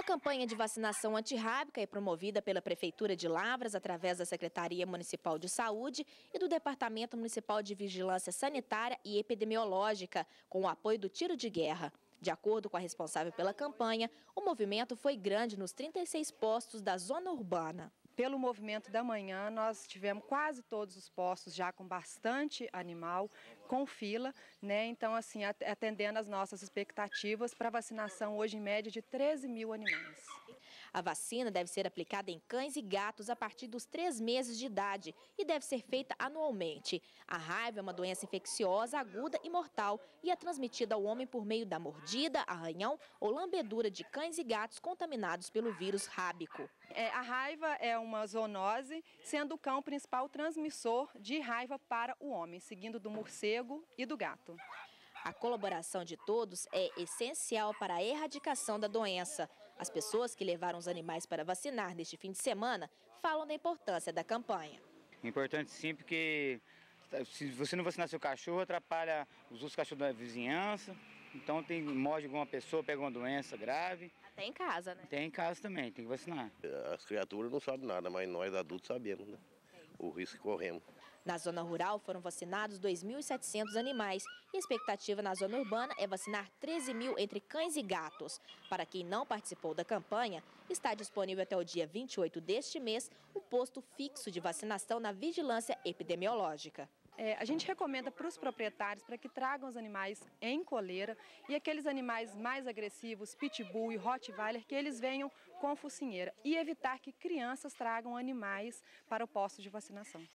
A campanha de vacinação antirrábica é promovida pela Prefeitura de Lavras através da Secretaria Municipal de Saúde e do Departamento Municipal de Vigilância Sanitária e Epidemiológica, com o apoio do Tiro de Guerra. De acordo com a responsável pela campanha, o movimento foi grande nos 36 postos da zona urbana pelo movimento da manhã, nós tivemos quase todos os postos já com bastante animal, com fila, né? Então, assim, atendendo as nossas expectativas para vacinação hoje, em média, de 13 mil animais. A vacina deve ser aplicada em cães e gatos a partir dos três meses de idade e deve ser feita anualmente. A raiva é uma doença infecciosa, aguda e mortal e é transmitida ao homem por meio da mordida, arranhão ou lambedura de cães e gatos contaminados pelo vírus rábico. É, a raiva é uma zoonose, sendo o cão o principal transmissor de raiva para o homem, seguindo do morcego e do gato. A colaboração de todos é essencial para a erradicação da doença. As pessoas que levaram os animais para vacinar neste fim de semana falam da importância da campanha. Importante sim, porque se você não vacinar seu cachorro, atrapalha os outros cachorros da vizinhança. Então tem morde alguma pessoa, pega uma doença grave. Até em casa, né? Tem em casa também, tem que vacinar. As criaturas não sabem nada, mas nós adultos sabemos, né? o risco que corremos. Na zona rural foram vacinados 2.700 animais e a expectativa na zona urbana é vacinar 13 mil entre cães e gatos. Para quem não participou da campanha, está disponível até o dia 28 deste mês o um posto fixo de vacinação na vigilância epidemiológica. É, a gente recomenda para os proprietários para que tragam os animais em coleira e aqueles animais mais agressivos, pitbull e rottweiler, que eles venham com focinheira e evitar que crianças tragam animais para o posto de vacinação.